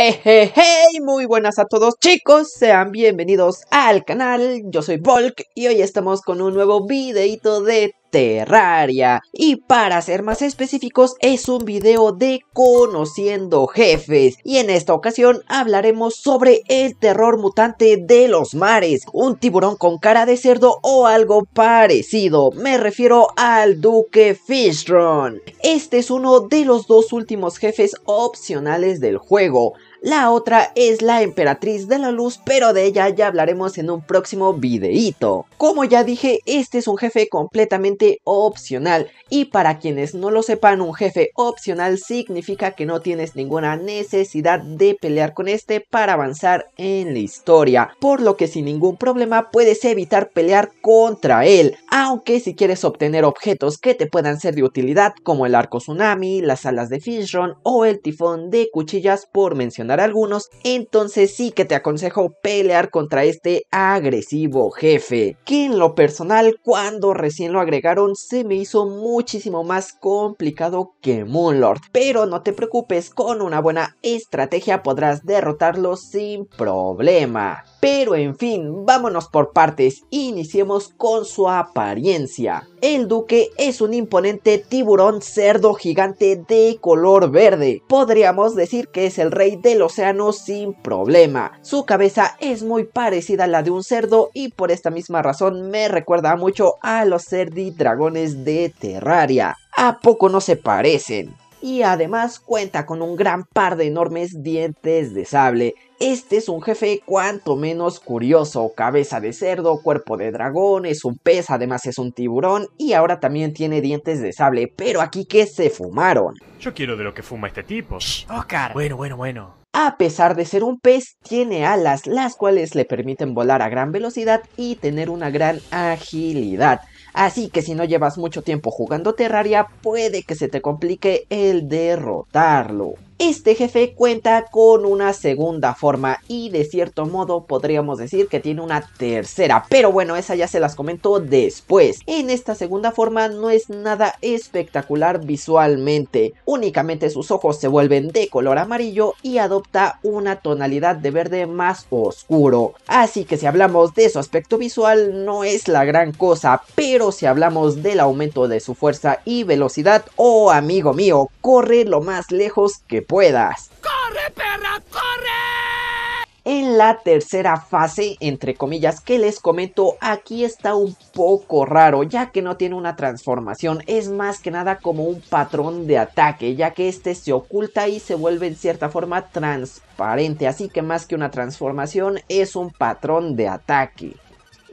Hey, hey, hey, muy buenas a todos chicos, sean bienvenidos al canal, yo soy Volk y hoy estamos con un nuevo videito de Terraria. Y para ser más específicos, es un video de conociendo jefes. Y en esta ocasión hablaremos sobre el terror mutante de los mares, un tiburón con cara de cerdo o algo parecido. Me refiero al Duque Fishron Este es uno de los dos últimos jefes opcionales del juego. La otra es la emperatriz de la luz, pero de ella ya hablaremos en un próximo videíto. Como ya dije, este es un jefe completamente opcional y para quienes no lo sepan, un jefe opcional significa que no tienes ninguna necesidad de pelear con este para avanzar en la historia, por lo que sin ningún problema puedes evitar pelear contra él, aunque si quieres obtener objetos que te puedan ser de utilidad como el arco tsunami, las alas de Fishron o el tifón de cuchillas por mencionar algunos, entonces sí que te aconsejo pelear contra este agresivo jefe, que en lo personal cuando recién lo agregaron se me hizo muchísimo más complicado que Moonlord, pero no te preocupes, con una buena estrategia podrás derrotarlo sin problema. Pero en fin, vámonos por partes, iniciemos con su apariencia. El duque es un imponente tiburón cerdo gigante de color verde. Podríamos decir que es el rey de océano sin problema. Su cabeza es muy parecida a la de un cerdo y por esta misma razón me recuerda mucho a los cerdi dragones de Terraria. ¿A poco no se parecen? y además cuenta con un gran par de enormes dientes de sable. Este es un jefe cuanto menos curioso, cabeza de cerdo, cuerpo de dragón, es un pez, además es un tiburón y ahora también tiene dientes de sable, pero aquí que se fumaron. Yo quiero de lo que fuma este tipo. Oscar. Oh, bueno, bueno, bueno. A pesar de ser un pez, tiene alas, las cuales le permiten volar a gran velocidad y tener una gran agilidad. Así que si no llevas mucho tiempo jugando Terraria, puede que se te complique el derrotarlo. Este jefe cuenta con una segunda forma y de cierto modo podríamos decir que tiene una tercera, pero bueno, esa ya se las comento después. En esta segunda forma no es nada espectacular visualmente, únicamente sus ojos se vuelven de color amarillo y adopta una tonalidad de verde más oscuro. Así que si hablamos de su aspecto visual no es la gran cosa, pero si hablamos del aumento de su fuerza y velocidad, oh amigo mío, corre lo más lejos que puedas. ¡Corre, perra, corre! En la tercera fase, entre comillas, que les comento, aquí está un poco raro, ya que no tiene una transformación, es más que nada como un patrón de ataque, ya que este se oculta y se vuelve en cierta forma transparente, así que más que una transformación es un patrón de ataque.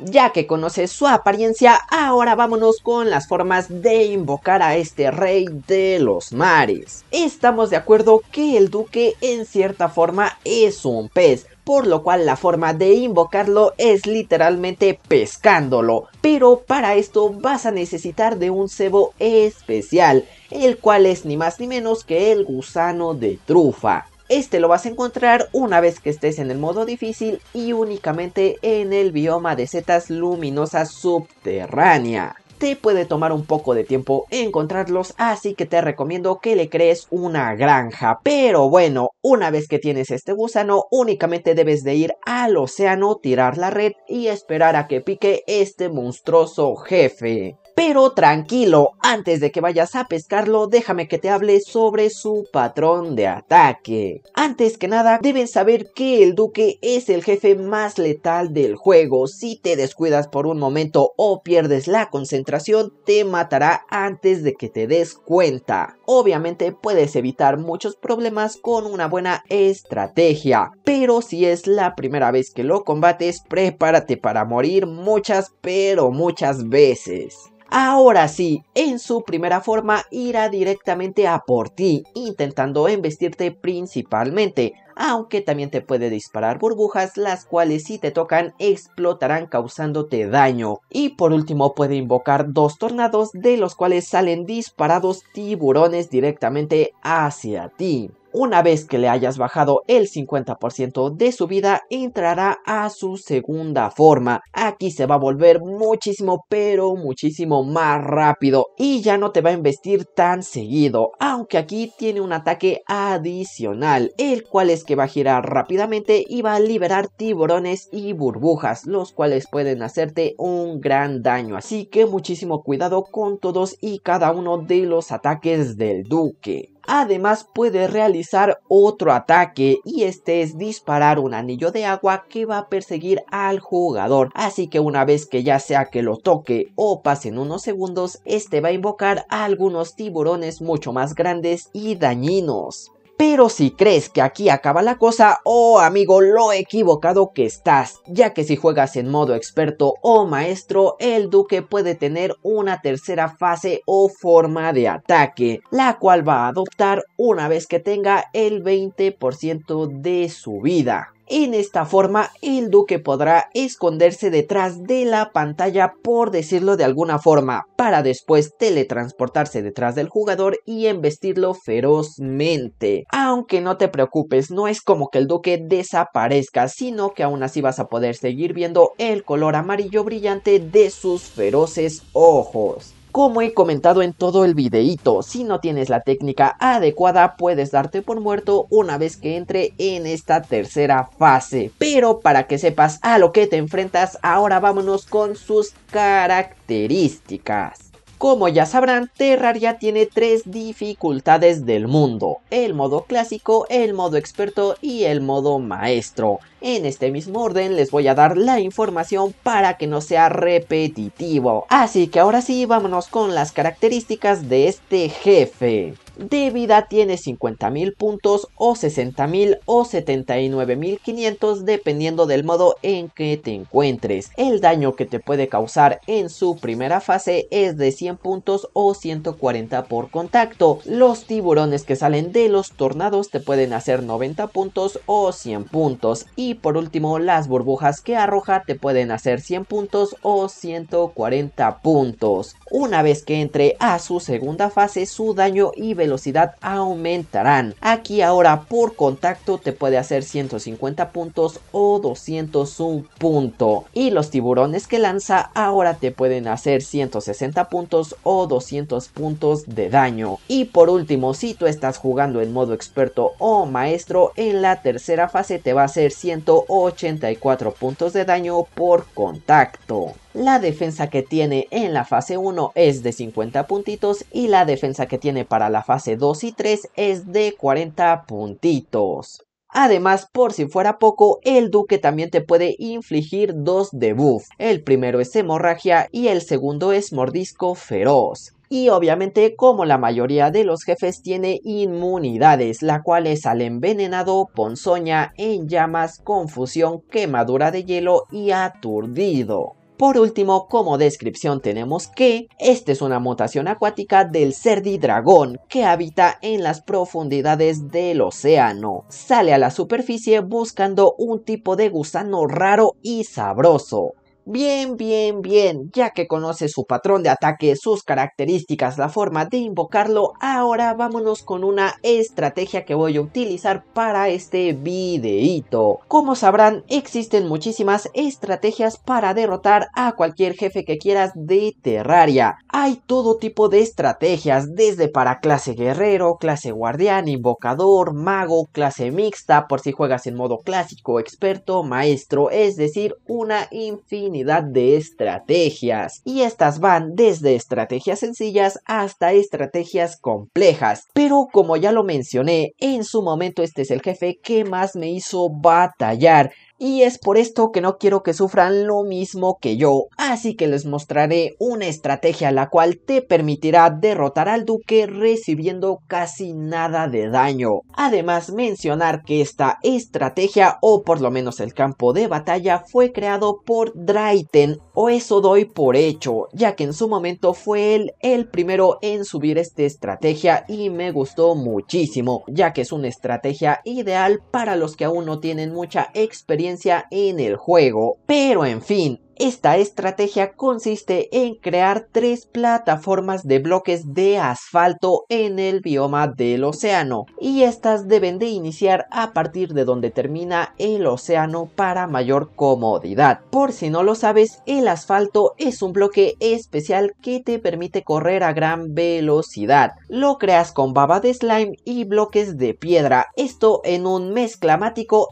Ya que conoces su apariencia, ahora vámonos con las formas de invocar a este rey de los mares. Estamos de acuerdo que el duque en cierta forma es un pez, por lo cual la forma de invocarlo es literalmente pescándolo, pero para esto vas a necesitar de un cebo especial, el cual es ni más ni menos que el gusano de trufa. Este lo vas a encontrar una vez que estés en el modo difícil y únicamente en el bioma de setas luminosas subterránea. Te puede tomar un poco de tiempo encontrarlos, así que te recomiendo que le crees una granja. Pero bueno, una vez que tienes este gusano, únicamente debes de ir al océano, tirar la red y esperar a que pique este monstruoso jefe. Pero tranquilo, antes de que vayas a pescarlo, déjame que te hable sobre su patrón de ataque. Antes que nada, deben saber que el duque es el jefe más letal del juego. Si te descuidas por un momento o pierdes la concentración, te matará antes de que te des cuenta. Obviamente puedes evitar muchos problemas con una buena estrategia, pero si es la primera vez que lo combates, prepárate para morir muchas pero muchas veces. Ahora sí, en su primera forma irá directamente a por ti, intentando embestirte principalmente, aunque también te puede disparar burbujas las cuales si te tocan explotarán causándote daño. Y por último puede invocar dos tornados de los cuales salen disparados tiburones directamente hacia ti. Una vez que le hayas bajado el 50% de su vida, entrará a su segunda forma. Aquí se va a volver muchísimo, pero muchísimo más rápido y ya no te va a investir tan seguido, aunque aquí tiene un ataque adicional, el cual es que va a girar rápidamente y va a liberar tiburones y burbujas, los cuales pueden hacerte un gran daño. Así que muchísimo cuidado con todos y cada uno de los ataques del duque. Además puede realizar otro ataque y este es disparar un anillo de agua que va a perseguir al jugador. Así que una vez que ya sea que lo toque o pasen unos segundos, este va a invocar a algunos tiburones mucho más grandes y dañinos. Pero si crees que aquí acaba la cosa, oh amigo, lo equivocado que estás, ya que si juegas en modo experto o maestro, el duque puede tener una tercera fase o forma de ataque, la cual va a adoptar una vez que tenga el 20% de su vida. En esta forma, el duque podrá esconderse detrás de la pantalla, por decirlo de alguna forma, para después teletransportarse detrás del jugador y embestirlo ferozmente. Aunque no te preocupes, no es como que el duque desaparezca, sino que aún así vas a poder seguir viendo el color amarillo brillante de sus feroces ojos. Como he comentado en todo el videíto, si no tienes la técnica adecuada puedes darte por muerto una vez que entre en esta tercera fase. Pero para que sepas a lo que te enfrentas, ahora vámonos con sus características. Como ya sabrán, Terraria tiene tres dificultades del mundo, el modo clásico, el modo experto y el modo maestro. En este mismo orden les voy a dar la información para que no sea repetitivo. Así que ahora sí, vámonos con las características de este jefe. De vida tiene 50.000 puntos o 60.000 o 79.500 dependiendo del modo en que te encuentres. El daño que te puede causar en su primera fase es de 100 puntos o 140 por contacto. Los tiburones que salen de los tornados te pueden hacer 90 puntos o 100 puntos y y por último, las burbujas que arroja te pueden hacer 100 puntos o 140 puntos. Una vez que entre a su segunda fase, su daño y velocidad aumentarán. Aquí ahora por contacto te puede hacer 150 puntos o 201 punto. Y los tiburones que lanza ahora te pueden hacer 160 puntos o 200 puntos de daño. Y por último, si tú estás jugando en modo experto o maestro, en la tercera fase te va a hacer 100 184 puntos de daño por contacto. La defensa que tiene en la fase 1 es de 50 puntitos y la defensa que tiene para la fase 2 y 3 es de 40 puntitos. Además, por si fuera poco, el duque también te puede infligir dos debuffs El primero es hemorragia y el segundo es mordisco feroz. Y obviamente como la mayoría de los jefes tiene inmunidades, la cual es al envenenado, ponzoña, en llamas, confusión, quemadura de hielo y aturdido. Por último, como descripción tenemos que esta es una mutación acuática del dragón que habita en las profundidades del océano. Sale a la superficie buscando un tipo de gusano raro y sabroso. Bien, bien, bien, ya que conoces su patrón de ataque, sus características, la forma de invocarlo, ahora vámonos con una estrategia que voy a utilizar para este videíto. Como sabrán, existen muchísimas estrategias para derrotar a cualquier jefe que quieras de Terraria. Hay todo tipo de estrategias, desde para clase guerrero, clase guardián, invocador, mago, clase mixta, por si juegas en modo clásico, experto, maestro, es decir, una infinidad de estrategias y estas van desde estrategias sencillas hasta estrategias complejas. Pero como ya lo mencioné, en su momento este es el jefe que más me hizo batallar y es por esto que no quiero que sufran lo mismo que yo, así que les mostraré una estrategia la cual te permitirá derrotar al duque recibiendo casi nada de daño. Además mencionar que esta estrategia o por lo menos el campo de batalla fue creado por Draiten o eso doy por hecho, ya que en su momento fue él el primero en subir esta estrategia y me gustó muchísimo, ya que es una estrategia ideal para los que aún no tienen mucha experiencia en el juego. Pero en fin, esta estrategia consiste en crear tres plataformas de bloques de asfalto en el bioma del océano y estas deben de iniciar a partir de donde termina el océano para mayor comodidad. Por si no lo sabes, el asfalto es un bloque especial que te permite correr a gran velocidad. Lo creas con baba de slime y bloques de piedra, esto en un mes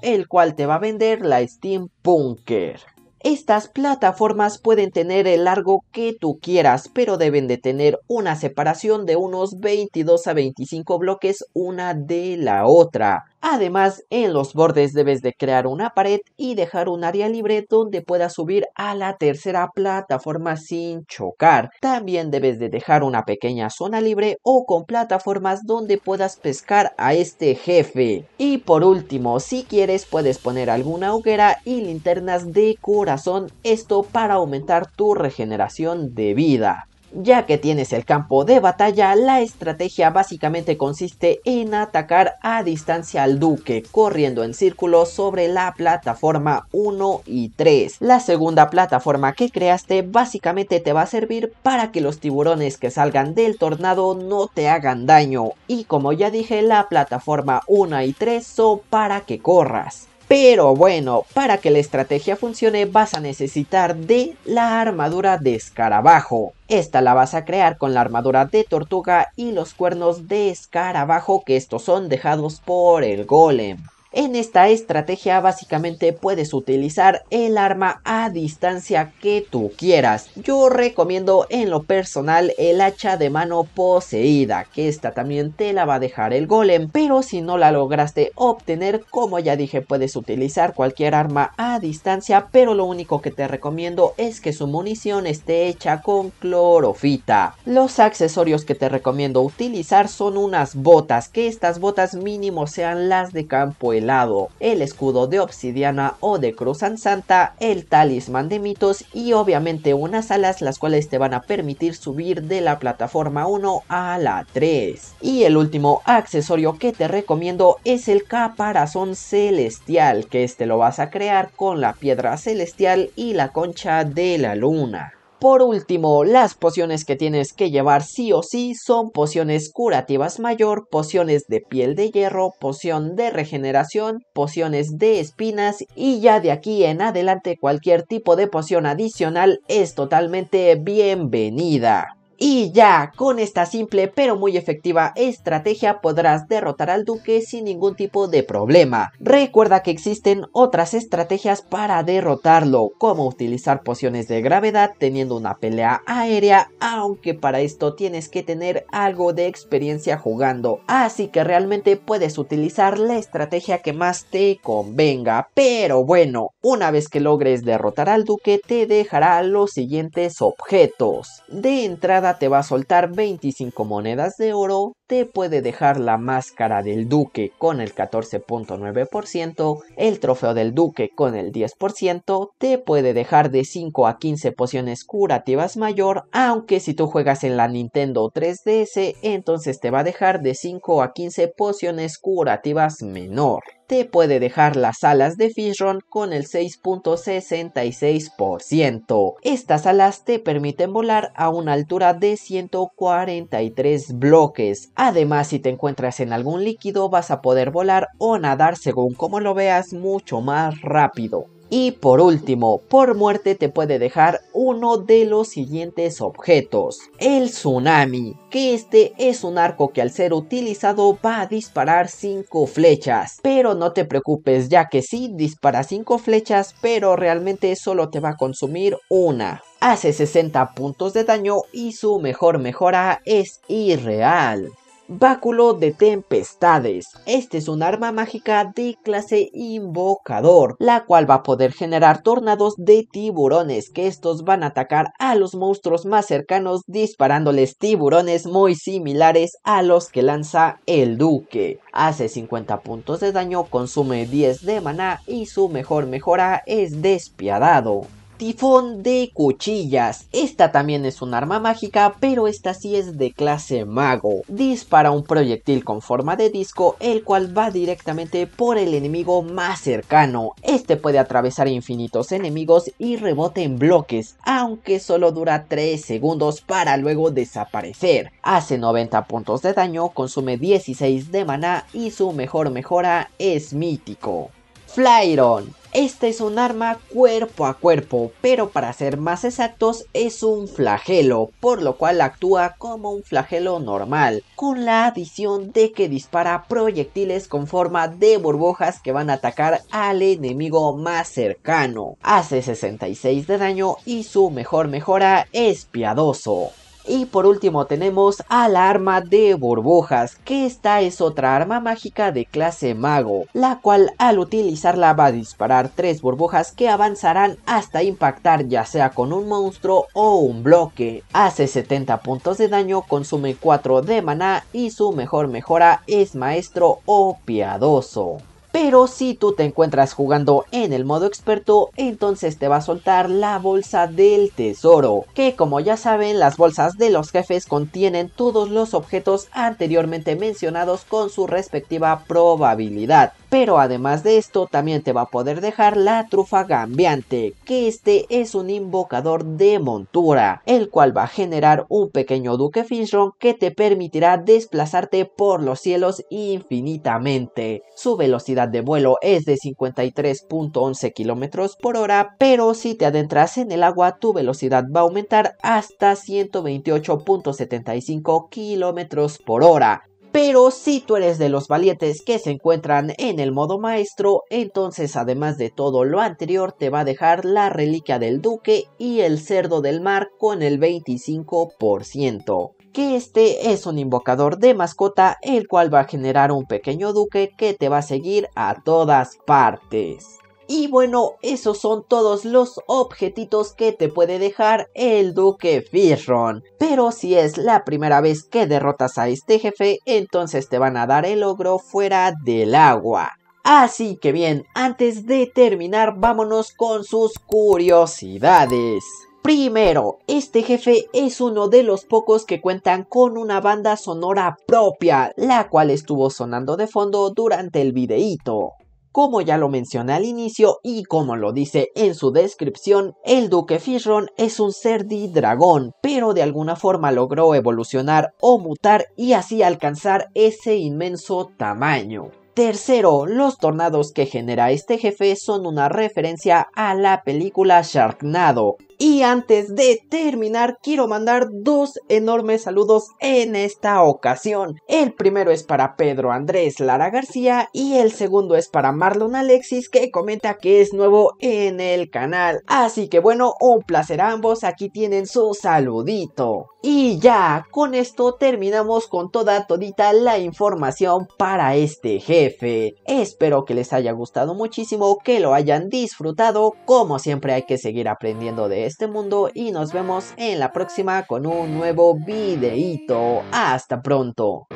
el cual te va a vender la Steam Bunker. Estas plataformas pueden tener el largo que tú quieras, pero deben de tener una separación de unos 22 a 25 bloques una de la otra. Además, en los bordes debes de crear una pared y dejar un área libre donde puedas subir a la tercera plataforma sin chocar. También debes de dejar una pequeña zona libre o con plataformas donde puedas pescar a este jefe. Y por último, si quieres puedes poner alguna hoguera y linternas decoradas son esto para aumentar tu regeneración de vida. Ya que tienes el campo de batalla, la estrategia básicamente consiste en atacar a distancia al duque, corriendo en círculo sobre la plataforma 1 y 3. La segunda plataforma que creaste básicamente te va a servir para que los tiburones que salgan del tornado no te hagan daño. Y como ya dije, la plataforma 1 y 3 son para que corras. Pero bueno, para que la estrategia funcione vas a necesitar de la armadura de escarabajo. Esta la vas a crear con la armadura de tortuga y los cuernos de escarabajo que estos son dejados por el golem. En esta estrategia básicamente puedes utilizar el arma a distancia que tú quieras. Yo recomiendo en lo personal el hacha de mano poseída, que esta también te la va a dejar el golem, pero si no la lograste obtener, como ya dije, puedes utilizar cualquier arma a distancia, pero lo único que te recomiendo es que su munición esté hecha con clorofita. Los accesorios que te recomiendo utilizar son unas botas, que estas botas mínimo sean las de campo lado el escudo de obsidiana o de cruz santa, el talismán de mitos y obviamente unas alas las cuales te van a permitir subir de la plataforma 1 a la 3. Y el último accesorio que te recomiendo es el caparazón celestial, que este lo vas a crear con la piedra celestial y la concha de la luna. Por último, las pociones que tienes que llevar sí o sí son pociones curativas mayor, pociones de piel de hierro, poción de regeneración, pociones de espinas y ya de aquí en adelante cualquier tipo de poción adicional es totalmente bienvenida. Y ya, con esta simple pero muy efectiva estrategia podrás derrotar al duque sin ningún tipo de problema. Recuerda que existen otras estrategias para derrotarlo, como utilizar pociones de gravedad teniendo una pelea aérea, aunque para esto tienes que tener algo de experiencia jugando, así que realmente puedes utilizar la estrategia que más te convenga. Pero bueno, una vez que logres derrotar al duque te dejará los siguientes objetos. De entrada te va a soltar 25 monedas de oro, te este puede dejar la máscara del Duque con el 14.9%, el trofeo del Duque con el 10%, te puede dejar de 5 a 15 pociones curativas mayor, aunque si tú juegas en la Nintendo 3DS, entonces te va a dejar de 5 a 15 pociones curativas menor te puede dejar las alas de Fishron con el 6.66%. Estas alas te permiten volar a una altura de 143 bloques, Además, si te encuentras en algún líquido, vas a poder volar o nadar según como lo veas mucho más rápido. Y por último, por muerte te puede dejar uno de los siguientes objetos. El tsunami, que este es un arco que al ser utilizado va a disparar 5 flechas. Pero no te preocupes ya que sí dispara 5 flechas, pero realmente solo te va a consumir una. Hace 60 puntos de daño y su mejor mejora es irreal. Báculo de Tempestades. Este es un arma mágica de clase invocador, la cual va a poder generar tornados de tiburones, que estos van a atacar a los monstruos más cercanos disparándoles tiburones muy similares a los que lanza el duque. Hace 50 puntos de daño, consume 10 de maná y su mejor mejora es despiadado. Tifón de cuchillas. Esta también es un arma mágica, pero esta sí es de clase mago. Dispara un proyectil con forma de disco, el cual va directamente por el enemigo más cercano. Este puede atravesar infinitos enemigos y rebote en bloques, aunque solo dura 3 segundos para luego desaparecer. Hace 90 puntos de daño, consume 16 de maná y su mejor mejora es mítico. Flyron. este es un arma cuerpo a cuerpo, pero para ser más exactos es un flagelo, por lo cual actúa como un flagelo normal, con la adición de que dispara proyectiles con forma de burbujas que van a atacar al enemigo más cercano. Hace 66 de daño y su mejor mejora es piadoso. Y por último tenemos a la arma de burbujas, que esta es otra arma mágica de clase mago, la cual al utilizarla va a disparar tres burbujas que avanzarán hasta impactar ya sea con un monstruo o un bloque. Hace 70 puntos de daño, consume 4 de maná y su mejor mejora es maestro o piadoso. Pero si tú te encuentras jugando en el modo experto, entonces te va a soltar la bolsa del tesoro, que como ya saben, las bolsas de los jefes contienen todos los objetos anteriormente mencionados con su respectiva probabilidad. Pero además de esto, también te va a poder dejar la trufa gambiante, que este es un invocador de montura, el cual va a generar un pequeño duque Finchron que te permitirá desplazarte por los cielos infinitamente. Su velocidad de vuelo es de 53.11 km por hora, pero si te adentras en el agua, tu velocidad va a aumentar hasta 128.75 km por hora, pero si tú eres de los valientes que se encuentran en el modo maestro, entonces además de todo lo anterior te va a dejar la reliquia del duque y el cerdo del mar con el 25%. Que este es un invocador de mascota el cual va a generar un pequeño duque que te va a seguir a todas partes. Y bueno, esos son todos los objetitos que te puede dejar el Duque Firron. Pero si es la primera vez que derrotas a este jefe, entonces te van a dar el ogro fuera del agua. Así que bien, antes de terminar, vámonos con sus curiosidades. Primero, este jefe es uno de los pocos que cuentan con una banda sonora propia, la cual estuvo sonando de fondo durante el videíto. Como ya lo mencioné al inicio y como lo dice en su descripción, el duque Fishron es un ser de dragón, pero de alguna forma logró evolucionar o mutar y así alcanzar ese inmenso tamaño. Tercero, los tornados que genera este jefe son una referencia a la película Sharknado, y antes de terminar, quiero mandar dos enormes saludos en esta ocasión. El primero es para Pedro Andrés Lara García y el segundo es para Marlon Alexis que comenta que es nuevo en el canal. Así que bueno, un placer a ambos, aquí tienen su saludito. Y ya, con esto terminamos con toda todita la información para este jefe. Espero que les haya gustado muchísimo, que lo hayan disfrutado, como siempre hay que seguir aprendiendo de este mundo y nos vemos en la próxima con un nuevo videito. Hasta pronto.